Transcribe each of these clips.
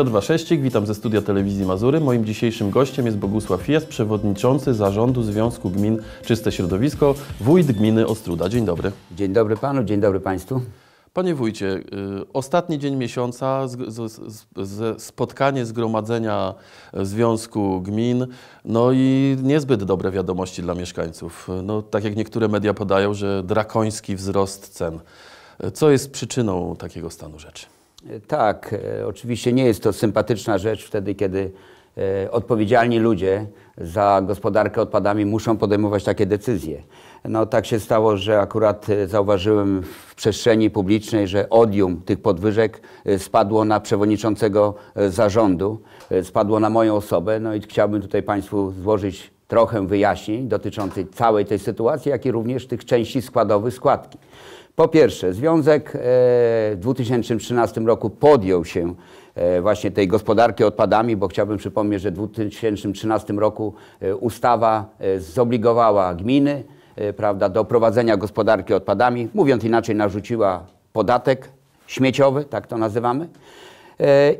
Piotr Wasześcik, witam ze studia Telewizji Mazury. Moim dzisiejszym gościem jest Bogusław Jas, przewodniczący zarządu Związku Gmin Czyste Środowisko, wójt gminy Ostruda. Dzień dobry. Dzień dobry panu, dzień dobry państwu. Panie wójcie, y, ostatni dzień miesiąca, spotkanie zgromadzenia Związku Gmin, no i niezbyt dobre wiadomości dla mieszkańców. No, tak jak niektóre media podają, że drakoński wzrost cen. Co jest przyczyną takiego stanu rzeczy? Tak, e, oczywiście nie jest to sympatyczna rzecz wtedy, kiedy e, odpowiedzialni ludzie za gospodarkę odpadami muszą podejmować takie decyzje. No tak się stało, że akurat e, zauważyłem w przestrzeni publicznej, że odium tych podwyżek spadło na przewodniczącego zarządu, spadło na moją osobę. No i chciałbym tutaj Państwu złożyć trochę wyjaśnień dotyczących całej tej sytuacji, jak i również tych części składowych składki. Po pierwsze, Związek e, w 2013 roku podjął się e, właśnie tej gospodarki odpadami, bo chciałbym przypomnieć, że w 2013 roku e, ustawa zobligowała gminy prawda, do prowadzenia gospodarki odpadami. Mówiąc inaczej, narzuciła podatek śmieciowy, tak to nazywamy.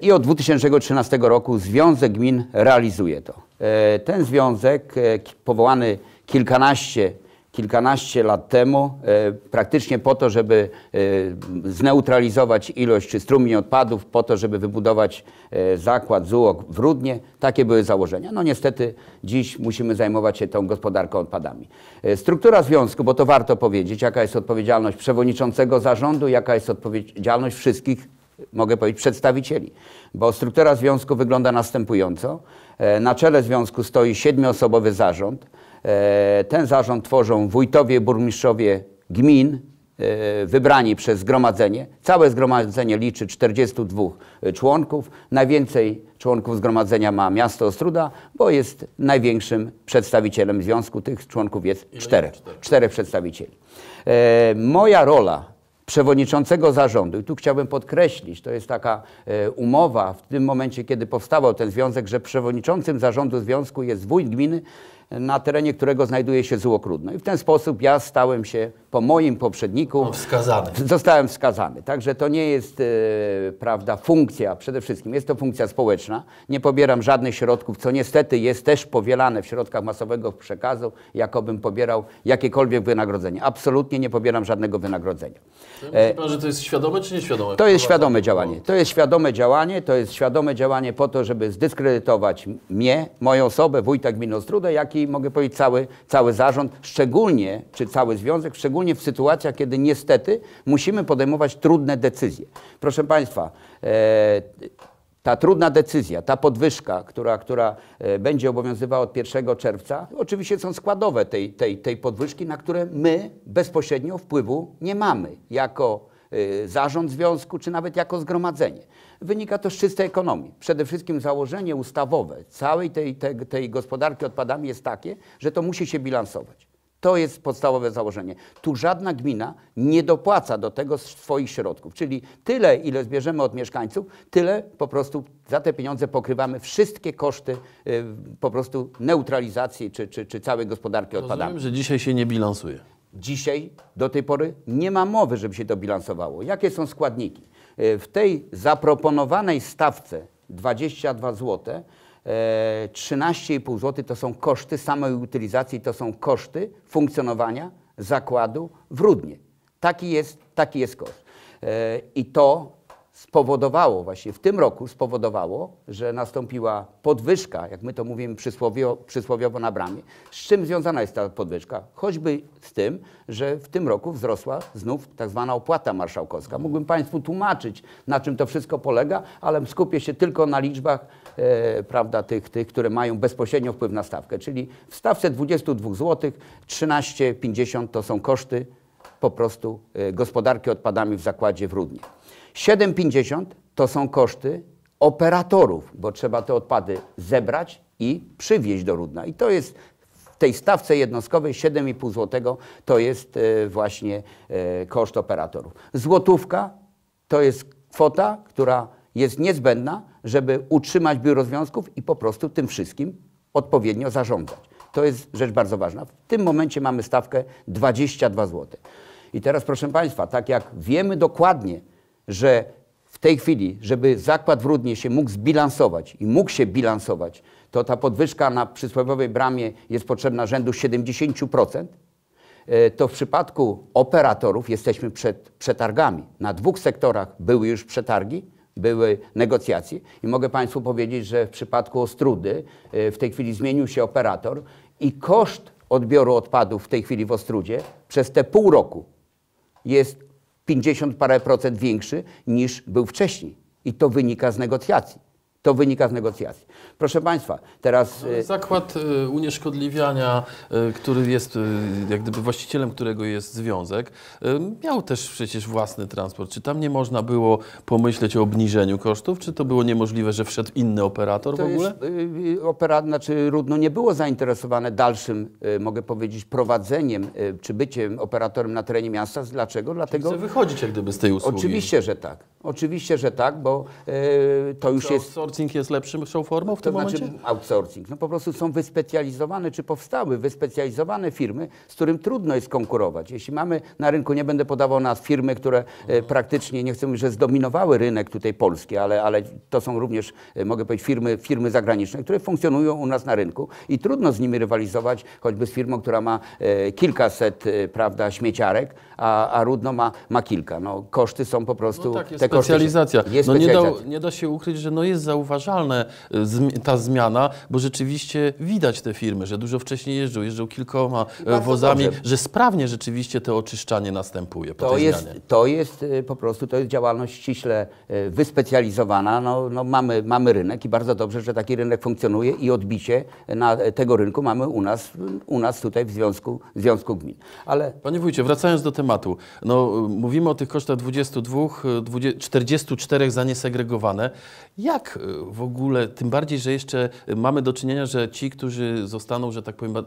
I od 2013 roku Związek Gmin realizuje to. Ten związek powołany kilkanaście kilkanaście lat temu, e, praktycznie po to, żeby e, zneutralizować ilość czy strumień odpadów, po to, żeby wybudować e, zakład ZUOK w Rudnie. Takie były założenia. No niestety dziś musimy zajmować się tą gospodarką odpadami. Struktura związku, bo to warto powiedzieć, jaka jest odpowiedzialność przewodniczącego zarządu, jaka jest odpowiedzialność wszystkich mogę powiedzieć, przedstawicieli, bo struktura związku wygląda następująco. Na czele związku stoi siedmioosobowy zarząd. E, ten zarząd tworzą wójtowie, burmistrzowie gmin, e, wybrani przez zgromadzenie. Całe zgromadzenie liczy 42 e, członków. Najwięcej członków zgromadzenia ma miasto Ostruda, bo jest największym przedstawicielem związku. Tych członków jest czterech. Czterech przedstawicieli. Moja rola przewodniczącego zarządu. I tu chciałbym podkreślić, to jest taka umowa w tym momencie, kiedy powstawał ten związek, że przewodniczącym zarządu związku jest wójt gminy na terenie którego znajduje się złokrudno. I w ten sposób ja stałem się po moim poprzedniku. No, wskazany. Zostałem wskazany. Także to nie jest e, prawda, funkcja przede wszystkim. Jest to funkcja społeczna. Nie pobieram żadnych środków, co niestety jest też powielane w środkach masowego przekazu, jakobym pobierał jakiekolwiek wynagrodzenie. Absolutnie nie pobieram żadnego wynagrodzenia. E, Myśli pan, że to jest świadome czy nieświadome? To jest świadome działanie. No. To jest świadome działanie. To jest świadome działanie po to, żeby zdyskredytować mnie, moją osobę, wójta gminy Ostrudę, jak i i mogę powiedzieć cały, cały zarząd, szczególnie, czy cały związek, szczególnie w sytuacjach, kiedy niestety musimy podejmować trudne decyzje. Proszę Państwa, e, ta trudna decyzja, ta podwyżka, która, która e, będzie obowiązywała od 1 czerwca, oczywiście są składowe tej, tej, tej podwyżki, na które my bezpośrednio wpływu nie mamy jako e, zarząd związku, czy nawet jako zgromadzenie. Wynika to z czystej ekonomii. Przede wszystkim założenie ustawowe całej tej, tej, tej gospodarki odpadami jest takie, że to musi się bilansować. To jest podstawowe założenie. Tu żadna gmina nie dopłaca do tego swoich środków. Czyli tyle, ile zbierzemy od mieszkańców, tyle po prostu za te pieniądze pokrywamy wszystkie koszty y, po prostu neutralizacji czy, czy, czy całej gospodarki odpadami. Rozumiem, że dzisiaj się nie bilansuje. Dzisiaj do tej pory nie ma mowy, żeby się to bilansowało. Jakie są składniki? E, w tej zaproponowanej stawce 22 zł, 13,5 zł to są koszty samej utylizacji, to są koszty funkcjonowania zakładu w Rudnie. Taki jest, taki jest koszt. E, I to spowodowało, właśnie w tym roku spowodowało, że nastąpiła podwyżka, jak my to mówimy przysłowio, przysłowiowo na bramie. Z czym związana jest ta podwyżka? Choćby z tym, że w tym roku wzrosła znów tak zwana opłata marszałkowska. Mógłbym Państwu tłumaczyć, na czym to wszystko polega, ale skupię się tylko na liczbach e, prawda, tych, tych, które mają bezpośrednio wpływ na stawkę. Czyli w stawce 22 zł 13,50 to są koszty po prostu e, gospodarki odpadami w zakładzie w Rudnie. 7,50 to są koszty operatorów, bo trzeba te odpady zebrać i przywieźć do Rudna. I to jest w tej stawce jednostkowej 7,5 zł to jest e, właśnie e, koszt operatorów. Złotówka to jest kwota, która jest niezbędna, żeby utrzymać biuro związków i po prostu tym wszystkim odpowiednio zarządzać. To jest rzecz bardzo ważna. W tym momencie mamy stawkę 22 zł. I teraz proszę Państwa, tak jak wiemy dokładnie, że w tej chwili, żeby zakład w Rudnie się mógł zbilansować i mógł się bilansować, to ta podwyżka na przysłowiowej bramie jest potrzebna rzędu 70%, e, to w przypadku operatorów jesteśmy przed przetargami. Na dwóch sektorach były już przetargi, były negocjacje i mogę Państwu powiedzieć, że w przypadku Ostrudy e, w tej chwili zmienił się operator i koszt odbioru odpadów w tej chwili w Ostrudzie przez te pół roku jest 50 parę procent większy niż był wcześniej. I to wynika z negocjacji. To wynika z negocjacji. Proszę Państwa, teraz. E, zakład e, unieszkodliwiania, e, który jest jak gdyby właścicielem którego jest związek, miał też przecież własny transport. Czy tam nie można było pomyśleć o obniżeniu kosztów? Czy to było niemożliwe, że wszedł inny operator to w ogóle? Jest, znaczy Rudno nie było zainteresowane dalszym, mogę powiedzieć, prowadzeniem czy byciem operatorem na terenie miasta. Dlaczego? Dlatego. Chce wychodzić jak gdyby z tej usługi. Oczywiście, że tak. Oczywiście, że tak, bo to już jest outsourcing jest lepszym formą w to tym znaczy, momencie? outsourcing. No po prostu są wyspecjalizowane, czy powstały wyspecjalizowane firmy, z którym trudno jest konkurować. Jeśli mamy na rynku, nie będę podawał nas firmy, które e, praktycznie, nie chcę mówić, że zdominowały rynek tutaj polski, ale, ale to są również, e, mogę powiedzieć, firmy, firmy zagraniczne, które funkcjonują u nas na rynku i trudno z nimi rywalizować, choćby z firmą, która ma e, kilkaset, prawda, śmieciarek, a, a Rudno ma, ma kilka. No, koszty są po prostu... No tak, jest te specjalizacja. Koszty jest no specjalizacja. Nie, da, nie da się ukryć, że no jest za zauważalne e, ta zmiana, bo rzeczywiście widać te firmy, że dużo wcześniej jeżdżą, jeżdżą kilkoma e, Bardzo wozami, dobrze. że sprawnie rzeczywiście to oczyszczanie następuje po to tej jest, zmianie. To jest e, po prostu, to jest działalność ściśle wyspecjalizowana. No, no mamy, mamy rynek i bardzo dobrze, że taki rynek funkcjonuje i odbicie na tego rynku mamy u nas, u nas tutaj w Związku, w związku Gmin. Ale... Panie wójcie, wracając do tematu, no, mówimy o tych kosztach 22, 20, 44 za niesegregowane. Jak w ogóle, tym bardziej, że jeszcze mamy do czynienia, że ci, którzy zostaną, że tak powiem, e,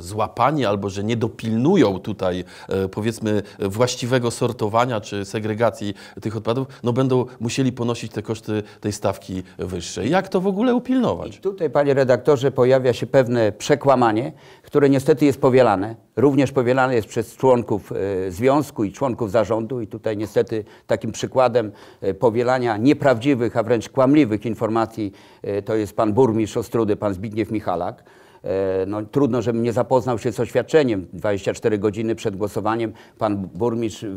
złapani albo że nie dopilnują tutaj e, powiedzmy właściwego sortowania czy segregacji tych odpadów, no będą musieli ponosić te koszty tej stawki wyższej. Jak to w ogóle upilnować? I tutaj, panie redaktorze, pojawia się pewne przekłamanie, które niestety jest powielane. Również powielane jest przez członków e, związku i członków zarządu i tutaj niestety takim przykładem powielania nieprawdziwych, a wręcz kłamliwych wrażliwych informacji e, to jest pan burmistrz Ostrudy, pan Zbigniew Michalak. E, no, trudno, żebym nie zapoznał się z oświadczeniem. 24 godziny przed głosowaniem pan burmistrz e,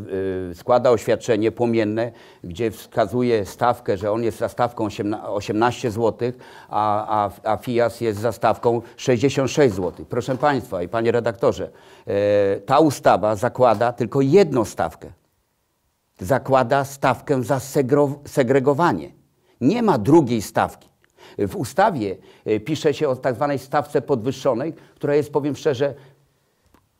składa oświadczenie płomienne, gdzie wskazuje stawkę, że on jest za stawką 18 zł, a, a, a FIAS jest za stawką 66 zł. Proszę państwa i panie redaktorze, ta ustawa zakłada tylko jedną stawkę. Zakłada stawkę za segregowanie nie ma drugiej stawki. W ustawie e, pisze się o tak zwanej stawce podwyższonej, która jest, powiem szczerze,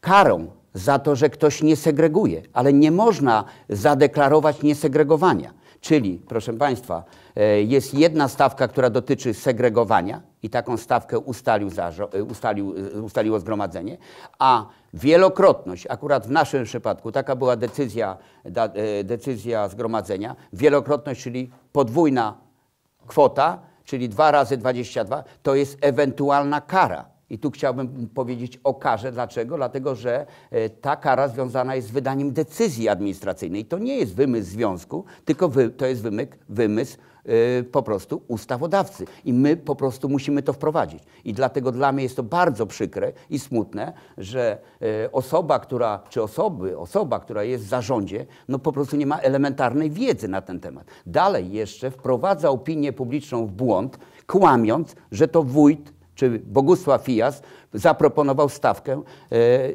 karą za to, że ktoś nie segreguje, ale nie można zadeklarować niesegregowania. Czyli, proszę Państwa, e, jest jedna stawka, która dotyczy segregowania i taką stawkę ustalił, e, ustalił, ustaliło zgromadzenie, a wielokrotność, akurat w naszym przypadku taka była decyzja, decyzja zgromadzenia, wielokrotność, czyli podwójna kwota, czyli 2 razy 22, to jest ewentualna kara. I tu chciałbym powiedzieć o karze. Dlaczego? Dlatego, że e, ta kara związana jest z wydaniem decyzji administracyjnej. To nie jest wymysł związku, tylko wy, to jest wymyk, wymysł Y, po prostu ustawodawcy. I my po prostu musimy to wprowadzić. I dlatego dla mnie jest to bardzo przykre i smutne, że y, osoba, która, czy osoby, osoba, która jest w zarządzie, no po prostu nie ma elementarnej wiedzy na ten temat. Dalej jeszcze wprowadza opinię publiczną w błąd, kłamiąc, że to wójt czy Bogusław Fijas zaproponował stawkę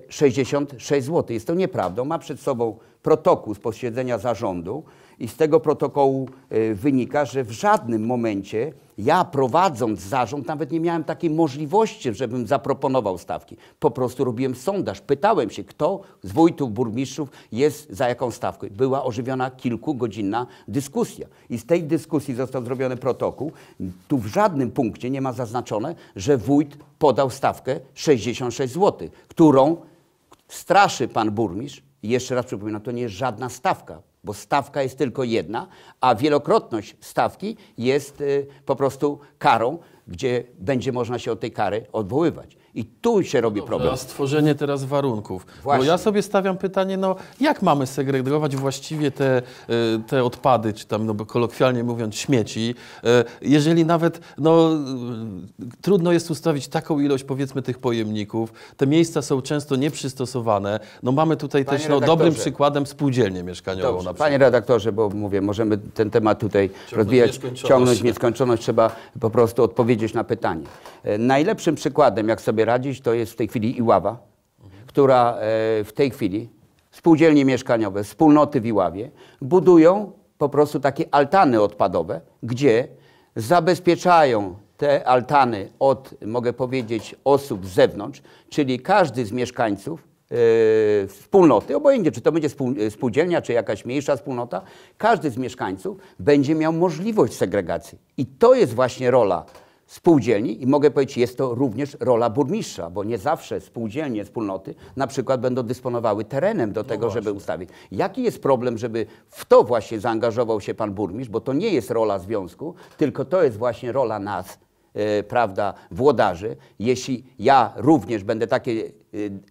66 y, zł. Jest to nieprawdą. Ma przed sobą protokół z posiedzenia zarządu, i z tego protokołu e, wynika, że w żadnym momencie ja prowadząc zarząd nawet nie miałem takiej możliwości, żebym zaproponował stawki. Po prostu robiłem sondaż, pytałem się, kto z wójtów, burmistrzów jest za jaką stawkę. Była ożywiona kilkugodzinna dyskusja i z tej dyskusji został zrobiony protokół. Tu w żadnym punkcie nie ma zaznaczone, że wójt podał stawkę 66 zł, którą straszy pan burmistrz. Jeszcze raz przypominam, to nie jest żadna stawka bo stawka jest tylko jedna, a wielokrotność stawki jest y, po prostu karą, gdzie będzie można się od tej kary odwoływać. I tu się robi Dobra, problem. Stworzenie teraz warunków. Właśnie. Bo ja sobie stawiam pytanie, no jak mamy segregować właściwie te, y, te odpady, czy tam no, kolokwialnie mówiąc śmieci, y, jeżeli nawet no, y, trudno jest ustawić taką ilość powiedzmy tych pojemników, te miejsca są często nieprzystosowane. No mamy tutaj Panie też no, dobrym przykładem spółdzielnię mieszkaniową. Dobrze. Panie redaktorze, bo mówię, możemy ten temat tutaj ciągnąć rozwijać, nieskończoność. ciągnąć nieskończoność, trzeba po prostu odpowiedzieć na pytanie. E, najlepszym przykładem, jak sobie radzić, to jest w tej chwili Iława, która e, w tej chwili spółdzielnie mieszkaniowe, wspólnoty w Iławie budują po prostu takie altany odpadowe, gdzie zabezpieczają te altany od, mogę powiedzieć, osób z zewnątrz, czyli każdy z mieszkańców Yy, wspólnoty, obojętnie czy to będzie e, spółdzielnia, czy jakaś mniejsza wspólnota, każdy z mieszkańców będzie miał możliwość segregacji. I to jest właśnie rola spółdzielni i mogę powiedzieć, jest to również rola burmistrza, bo nie zawsze spółdzielnie, wspólnoty na przykład będą dysponowały terenem do no tego, no żeby ustawić. Jaki jest problem, żeby w to właśnie zaangażował się pan burmistrz, bo to nie jest rola związku, tylko to jest właśnie rola nas, e, prawda, włodarzy, jeśli ja również będę takie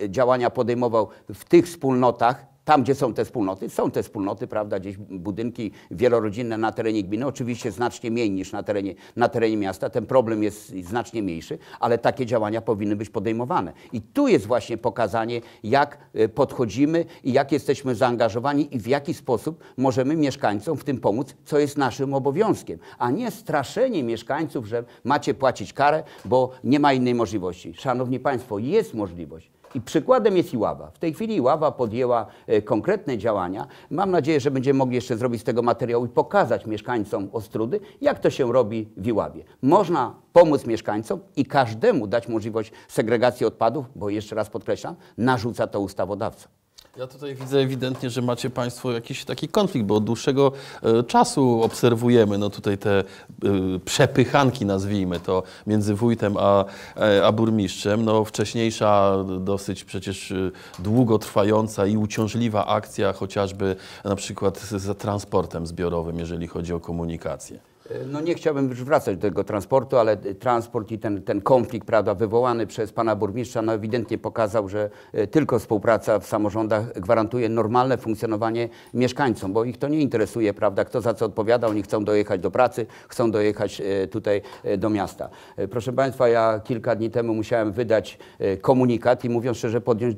e, działania podejmował w tych wspólnotach, tam, gdzie są te wspólnoty, są te wspólnoty, prawda, gdzieś budynki wielorodzinne na terenie gminy, oczywiście znacznie mniej niż na terenie, na terenie miasta, ten problem jest znacznie mniejszy, ale takie działania powinny być podejmowane. I tu jest właśnie pokazanie, jak e, podchodzimy i jak jesteśmy zaangażowani i w jaki sposób możemy mieszkańcom w tym pomóc, co jest naszym obowiązkiem, a nie straszenie mieszkańców, że macie płacić karę, bo nie ma innej możliwości. Szanowni Państwo, jest możliwość. I przykładem jest Iława. W tej chwili Iława podjęła e, konkretne działania. Mam nadzieję, że będziemy mogli jeszcze zrobić z tego materiału i pokazać mieszkańcom Ostrudy, jak to się robi w Iławie. Można pomóc mieszkańcom i każdemu dać możliwość segregacji odpadów, bo jeszcze raz podkreślam, narzuca to ustawodawca. Ja tutaj widzę ewidentnie, że macie Państwo jakiś taki konflikt, bo od dłuższego e, czasu obserwujemy no tutaj te e, przepychanki, nazwijmy to, między wójtem a, e, a burmistrzem. No, wcześniejsza, dosyć przecież długotrwająca i uciążliwa akcja chociażby na przykład za transportem zbiorowym, jeżeli chodzi o komunikację. No nie chciałbym już wracać do tego transportu, ale transport i ten, ten konflikt prawda, wywołany przez pana burmistrza no ewidentnie pokazał, że e, tylko współpraca w samorządach gwarantuje normalne funkcjonowanie mieszkańcom, bo ich to nie interesuje, prawda, kto za co odpowiada, oni chcą dojechać do pracy, chcą dojechać e, tutaj e, do miasta. Proszę państwa, ja kilka dni temu musiałem wydać komunikat i mówiąc szczerze podjąć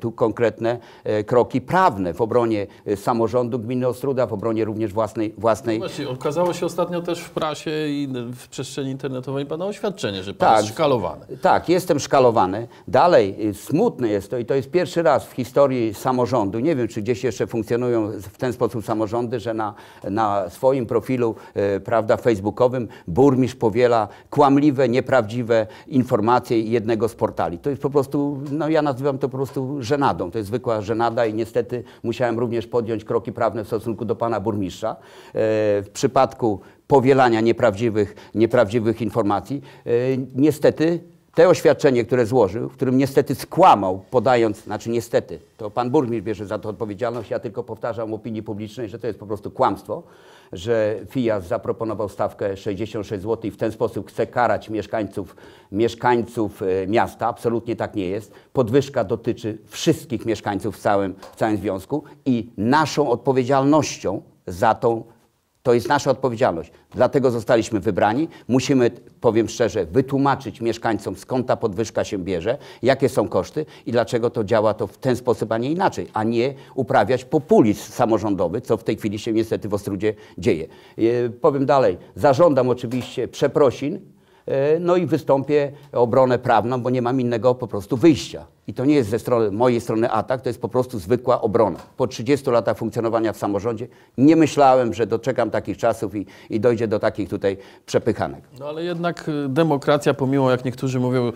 tu konkretne kroki prawne w obronie samorządu gminy Ostruda, w obronie również własnej... własnej... No właśnie, okazało się ostatnio też w prasie i w przestrzeni internetowej pada oświadczenie, że pan tak, jest szkalowany. Tak, jestem szkalowany. Dalej, y, smutne jest to i to jest pierwszy raz w historii samorządu. Nie wiem, czy gdzieś jeszcze funkcjonują w ten sposób samorządy, że na, na swoim profilu y, prawda, facebookowym burmistrz powiela kłamliwe, nieprawdziwe informacje jednego z portali. To jest po prostu, no ja nazywam to po prostu żenadą. To jest zwykła żenada i niestety musiałem również podjąć kroki prawne w stosunku do pana burmistrza. Y, w przypadku powielania nieprawdziwych, nieprawdziwych informacji. E, niestety te oświadczenie, które złożył, w którym niestety skłamał, podając, znaczy niestety, to pan burmistrz bierze za to odpowiedzialność, ja tylko powtarzam opinii publicznej, że to jest po prostu kłamstwo, że Fia zaproponował stawkę 66 zł i w ten sposób chce karać mieszkańców, mieszkańców e, miasta. Absolutnie tak nie jest. Podwyżka dotyczy wszystkich mieszkańców w całym, w całym związku i naszą odpowiedzialnością za tą to jest nasza odpowiedzialność. Dlatego zostaliśmy wybrani. Musimy, powiem szczerze, wytłumaczyć mieszkańcom, skąd ta podwyżka się bierze, jakie są koszty i dlaczego to działa to w ten sposób, a nie inaczej, a nie uprawiać populizm samorządowy, co w tej chwili się niestety w Ostrudzie dzieje. E, powiem dalej, zażądam oczywiście przeprosin, e, no i wystąpię obronę prawną, bo nie mam innego po prostu wyjścia. I to nie jest ze strony, mojej strony atak, to jest po prostu zwykła obrona. Po 30 latach funkcjonowania w samorządzie nie myślałem, że doczekam takich czasów i, i dojdzie do takich tutaj przepychanek. No ale jednak y, demokracja, pomimo jak niektórzy mówią,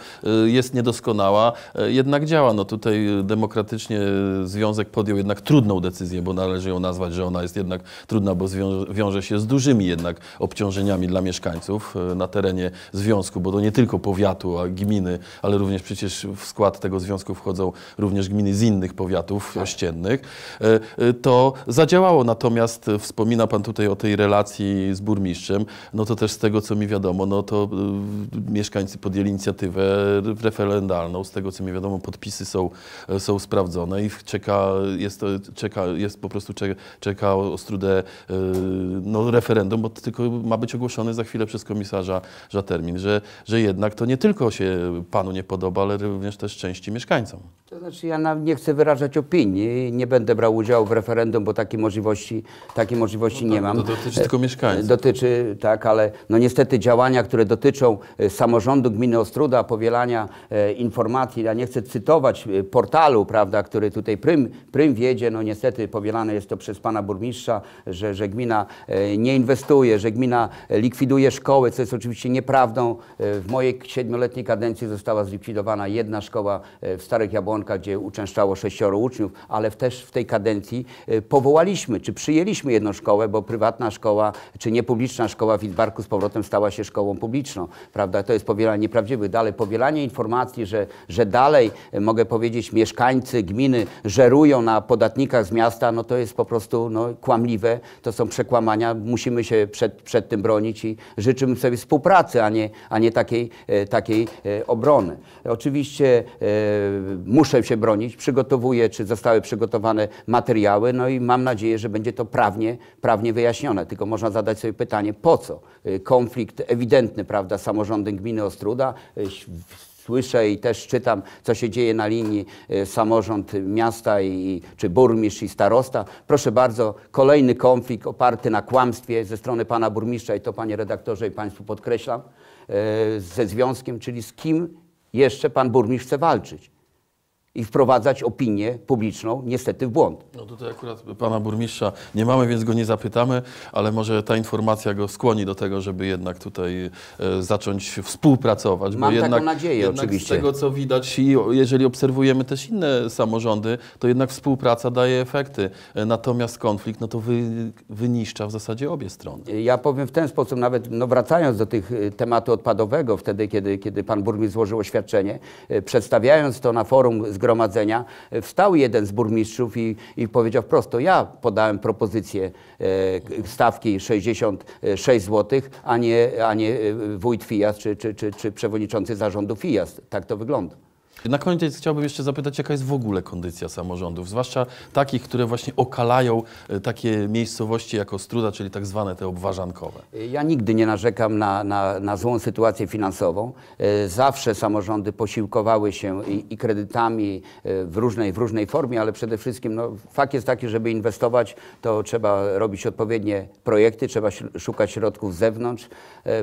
y, jest niedoskonała, y, jednak działa. No tutaj demokratycznie związek podjął jednak trudną decyzję, bo należy ją nazwać, że ona jest jednak trudna, bo wiąże się z dużymi jednak obciążeniami dla mieszkańców na terenie związku, bo to nie tylko powiatu, a gminy, ale również przecież w skład tego związku wchodzą również gminy z innych powiatów tak. ościennych, e, e, to zadziałało. Natomiast wspomina Pan tutaj o tej relacji z burmistrzem, no to też z tego, co mi wiadomo, no to e, mieszkańcy podjęli inicjatywę referendalną, z tego, co mi wiadomo, podpisy są, są sprawdzone i czeka, jest, czeka, jest po prostu czeka, czeka Ostrudę no, referendum, bo tylko ma być ogłoszony za chwilę przez komisarza że termin, że, że jednak to nie tylko się Panu nie podoba, ale również też części mieszkańców mieszkańcom. To znaczy ja nie chcę wyrażać opinii, nie będę brał udziału w referendum, bo takiej możliwości, takiej możliwości no tak, nie mam. To dotyczy tylko e, mieszkańców. Dotyczy, tak, ale no niestety działania, które dotyczą e, samorządu gminy Ostruda, powielania e, informacji, ja nie chcę cytować e, portalu, prawda, który tutaj prym, prym wiedzie, no niestety powielane jest to przez pana burmistrza, że, że gmina nie inwestuje, że gmina likwiduje szkoły, co jest oczywiście nieprawdą. W mojej siedmioletniej kadencji została zlikwidowana jedna szkoła w w Starych Jabłonkach, gdzie uczęszczało sześcioro uczniów, ale też w tej kadencji e, powołaliśmy, czy przyjęliśmy jedną szkołę, bo prywatna szkoła, czy niepubliczna szkoła w Idbarku z powrotem stała się szkołą publiczną, prawda? To jest powielanie nieprawdziwych, dalej powielanie informacji, że, że dalej, e, mogę powiedzieć, mieszkańcy gminy żerują na podatnikach z miasta, no to jest po prostu no, kłamliwe, to są przekłamania, musimy się przed, przed tym bronić i życzymy sobie współpracy, a nie, a nie takiej, e, takiej obrony. Oczywiście muszę się bronić, przygotowuję, czy zostały przygotowane materiały, no i mam nadzieję, że będzie to prawnie, prawnie wyjaśnione. Tylko można zadać sobie pytanie, po co y, konflikt ewidentny, prawda, samorządy gminy Ostruda, y, słyszę i też czytam, co się dzieje na linii y, samorząd miasta i, czy burmistrz i starosta. Proszę bardzo, kolejny konflikt oparty na kłamstwie ze strony pana burmistrza i to panie redaktorze i państwu podkreślam, ze związkiem, czyli z kim jeszcze pan burmistrz chce walczyć i wprowadzać opinię publiczną niestety w błąd. No tutaj akurat pana burmistrza nie mamy, więc go nie zapytamy, ale może ta informacja go skłoni do tego, żeby jednak tutaj e, zacząć współpracować. Mam bo jednak, taką nadzieję jednak oczywiście. Z tego co widać i jeżeli obserwujemy też inne samorządy, to jednak współpraca daje efekty, e, natomiast konflikt no to wy, wyniszcza w zasadzie obie strony. E, ja powiem w ten sposób, nawet no wracając do tych e, tematu odpadowego, wtedy kiedy, kiedy pan burmistrz złożył oświadczenie, e, przedstawiając to na forum z zgromadzenia, e, wstał jeden z burmistrzów i, i powiedział prosto: ja podałem propozycję e, stawki 66 zł, a nie, a nie e, wójt FIAS czy, czy, czy, czy przewodniczący zarządu FIAS. Tak to wygląda. Na koniec chciałbym jeszcze zapytać, jaka jest w ogóle kondycja samorządów, zwłaszcza takich, które właśnie okalają e, takie miejscowości jako struda, czyli tak zwane te obwarzankowe. Ja nigdy nie narzekam na, na, na złą sytuację finansową. E, zawsze samorządy posiłkowały się i, i, kredytami e, w różnej, w różnej formie, ale przede wszystkim no, fakt jest taki, żeby inwestować, to trzeba robić odpowiednie projekty, trzeba szukać środków z zewnątrz.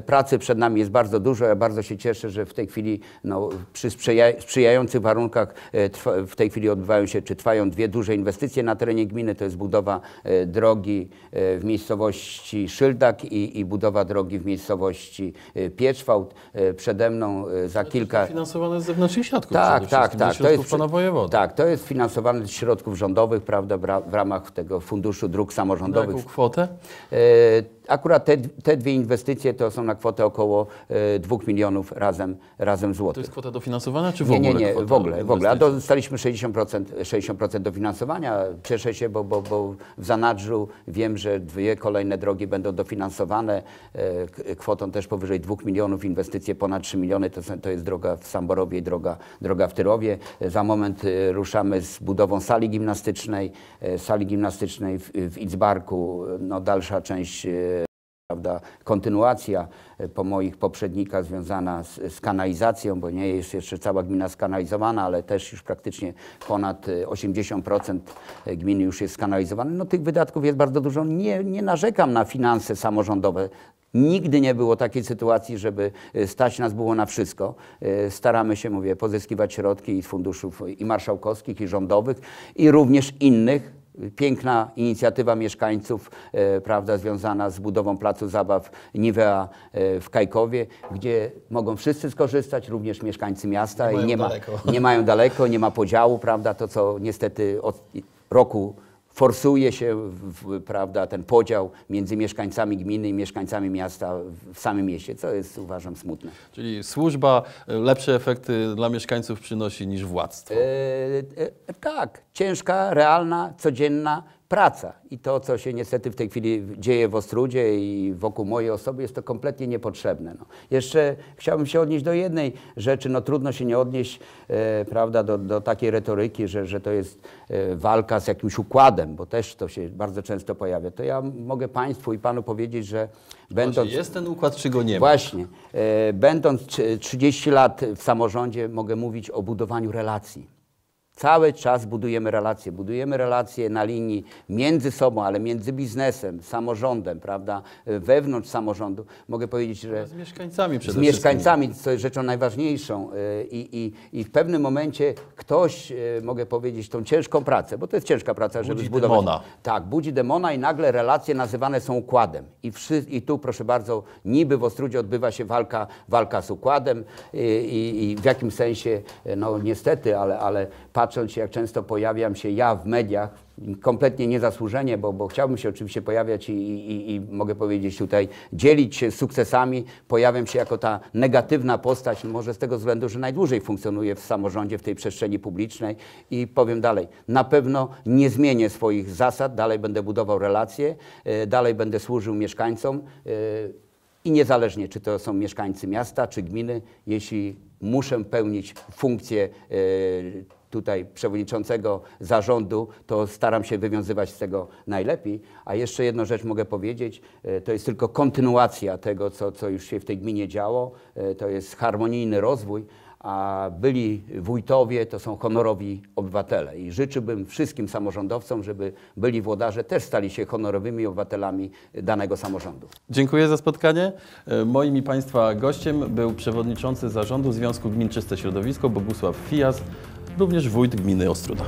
Pracy przed nami jest bardzo dużo. Ja bardzo się cieszę, że w tej chwili no, przy sprzyjającym sprzyjających warunkach e, w tej chwili odbywają się, czy trwają dwie duże inwestycje na terenie gminy. To jest budowa e, drogi e, w miejscowości Szyldak i, i budowa drogi w miejscowości Pieczwałt. Przede mną za kilka... To finansowane z zewnętrznych środków Tak, tak, tak. To jest, pana wojewody. tak, to jest finansowane z środków rządowych, prawda, w ramach tego Funduszu Dróg Samorządowych. Na jaką kwotę? Akurat te, te dwie inwestycje to są na kwotę około 2 e, milionów razem, razem złotych. To jest kwota dofinansowana czy w ogóle? Nie, nie, nie, w ogóle, w ogóle. A dostaliśmy 60%, 60% dofinansowania. Cieszę się, bo, bo, bo w zanadrzu wiem, że dwie kolejne drogi będą dofinansowane e, kwotą też powyżej 2 milionów, inwestycje ponad 3 miliony. To, to jest droga w Samborowie i droga, droga w Tyrowie. E, za moment ruszamy z budową sali gimnastycznej, sali gimnastycznej w, w Idzbarku. No, dalsza część prawda, kontynuacja e, po moich poprzednikach związana z, z, kanalizacją, bo nie jest jeszcze cała gmina skanalizowana, ale też już praktycznie ponad 80% e, e, gminy już jest skanalizowane. No tych wydatków jest bardzo dużo. Nie, nie narzekam na finanse samorządowe. Nigdy nie było takiej sytuacji, żeby stać nas było na wszystko. Staramy się, mówię, pozyskiwać środki z funduszów i marszałkowskich, i rządowych, i również innych Piękna inicjatywa mieszkańców, e, prawda, związana z budową placu zabaw Nivea e, w Kajkowie, gdzie mogą wszyscy skorzystać, również mieszkańcy miasta nie i nie, ma, nie mają daleko, nie ma podziału, prawda, to co niestety od roku forsuje się w, prawda, ten podział między mieszkańcami gminy i mieszkańcami miasta w samym mieście, co jest uważam smutne. Czyli służba e, lepsze efekty dla mieszkańców przynosi niż władztwo. E, e, tak, ciężka, realna, codzienna, praca. I to, co się niestety w tej chwili dzieje w Ostrudzie i wokół mojej osoby, jest to kompletnie niepotrzebne. No. Jeszcze chciałbym się odnieść do jednej rzeczy. No, trudno się nie odnieść e, prawda, do, do, takiej retoryki, że, że to jest e, walka z jakimś układem, bo też to się bardzo często pojawia. To ja mogę Państwu i Panu powiedzieć, że będąc... Jest ten układ, czy go nie ma? Właśnie. E, będąc 30 lat w samorządzie, mogę mówić o budowaniu relacji Cały czas budujemy relacje. Budujemy relacje na linii między sobą, ale między biznesem, samorządem, prawda? Wewnątrz samorządu. Mogę powiedzieć, że. Z mieszkańcami przede Z mieszkańcami, co jest rzeczą najważniejszą. E, I, i, I w pewnym momencie ktoś, e, mogę powiedzieć, tą ciężką pracę, bo to jest ciężka praca, żeby budzi zbudować. Demona. Tak, budzi demona i nagle relacje nazywane są układem. I, wszy... I tu, proszę bardzo, niby w Ostródzie odbywa się walka, walka z układem i, e, i, i w jakim sensie, no niestety, ale, ale patrząc jak często pojawiam się ja w mediach, kompletnie niezasłużenie, bo, bo chciałbym się oczywiście pojawiać i, i, i mogę powiedzieć tutaj, dzielić się sukcesami. Pojawiam się jako ta negatywna postać, może z tego względu, że najdłużej funkcjonuję w samorządzie, w tej przestrzeni publicznej i powiem dalej, na pewno nie zmienię swoich zasad, dalej będę budował relacje, e, dalej będę służył mieszkańcom. E, I niezależnie, czy to są mieszkańcy miasta, czy gminy, jeśli muszę pełnić funkcję e, tutaj przewodniczącego zarządu, to staram się wywiązywać z tego najlepiej. A jeszcze jedną rzecz mogę powiedzieć, e, to jest tylko kontynuacja tego, co, co już się w tej gminie działo, e, to jest harmonijny rozwój, a byli wójtowie to są honorowi obywatele. I życzyłbym wszystkim samorządowcom, żeby byli włodarze też stali się honorowymi obywatelami danego samorządu. Dziękuję za spotkanie. E, moim i Państwa gościem był przewodniczący zarządu Związku Gmin Czyste Środowisko Bogusław Fias również wójt gminy Ostruda.